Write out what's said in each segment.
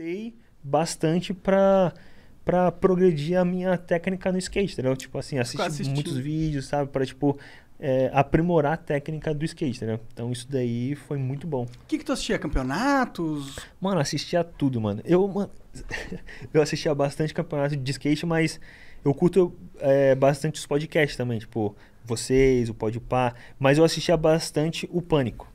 estudei bastante pra, pra progredir a minha técnica no skate, entendeu? Tipo assim, assisti muitos vídeos, sabe? Pra, tipo, é, aprimorar a técnica do skate, né? Então isso daí foi muito bom. O que, que tu assistia? Campeonatos? Mano, assistia tudo, mano. Eu, mano, eu assistia bastante campeonato de skate, mas eu curto é, bastante os podcasts também, tipo, vocês, o Pode mas eu assistia bastante o Pânico.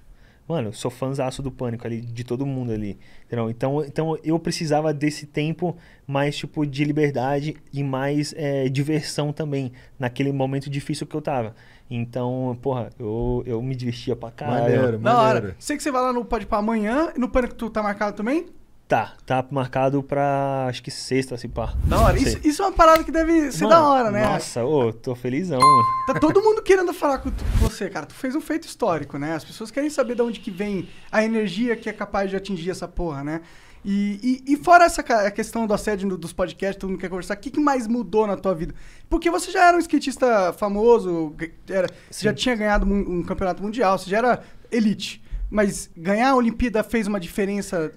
Mano, sou fãzaço do Pânico ali, de todo mundo ali. Entendeu? Então, então eu precisava desse tempo mais, tipo, de liberdade e mais é, diversão também, naquele momento difícil que eu tava. Então, porra, eu, eu me divertia pra caralho. Maneiro, maneiro. Na hora. Sei que você vai lá no Pode Pra amanhã, no Pânico tu tá marcado também? Tá, tá marcado pra acho que sexta, assim pá. Da hora. Isso, isso é uma parada que deve ser mano, da hora, né? Nossa, ô, tô felizão. Mano. Tá todo mundo querendo falar com, tu, com você, cara. Tu fez um feito histórico, né? As pessoas querem saber de onde que vem a energia que é capaz de atingir essa porra, né? E, e, e fora essa a questão do assédio dos podcasts, todo mundo quer conversar, o que, que mais mudou na tua vida? Porque você já era um skatista famoso, era, já tinha ganhado um, um campeonato mundial, você já era elite. Mas ganhar a Olimpíada fez uma diferença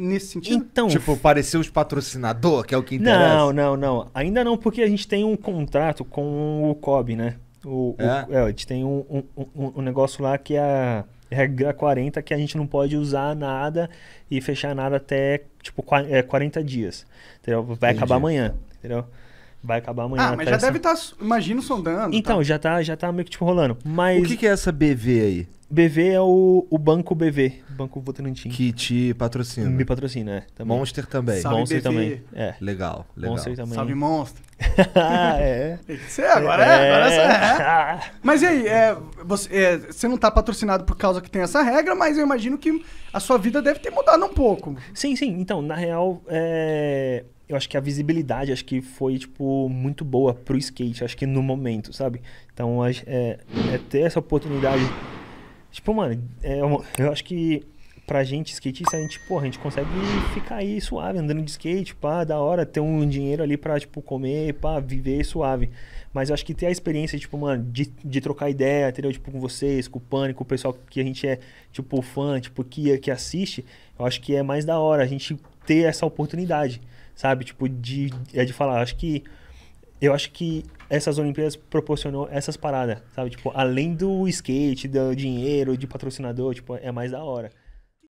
nesse sentido? Então, tipo, parecer os patrocinador, que é o que interessa. Não, não, não. Ainda não, porque a gente tem um contrato com o COB, né? O, é? O, é, a gente tem um, um, um, negócio lá que é a regra 40, que a gente não pode usar nada e fechar nada até, tipo, 40 é, dias. Entendeu? Vai Entendi. acabar amanhã, entendeu? Vai acabar amanhã. Ah, mas já essa... deve estar, tá, imagino, sondando. Então, tá. já, tá, já tá meio que tipo rolando. Mas... O que, que é essa BV aí? BV é o, o Banco BV, Banco Votorantim. Que te patrocina. Me patrocina, é. Também. Monster também. Salve Monster BV. também. É. Legal, legal. Monster também. Salve Monster. ah, é. Você agora é, é agora é. é. Mas e aí, é, você, é, você não tá patrocinado por causa que tem essa regra, mas eu imagino que a sua vida deve ter mudado um pouco. Sim, sim. Então, na real, é, eu acho que a visibilidade acho que foi tipo muito boa pro skate, acho que no momento, sabe? Então, é, é ter essa oportunidade Tipo, mano, é, eu, eu acho que pra gente, skatista, a gente, porra, a gente consegue ficar aí suave, andando de skate, pá, da hora, ter um dinheiro ali pra, tipo, comer, pá, viver suave. Mas eu acho que ter a experiência, tipo, mano, de, de trocar ideia, entendeu? Tipo, com vocês, com o Pânico, o pessoal que a gente é, tipo, fã, tipo, que, que assiste, eu acho que é mais da hora a gente ter essa oportunidade, sabe? Tipo, de, é de falar, acho que eu acho que essas Olimpíadas proporcionou essas paradas, sabe? Tipo, além do skate, do dinheiro, de patrocinador, tipo, é mais da hora.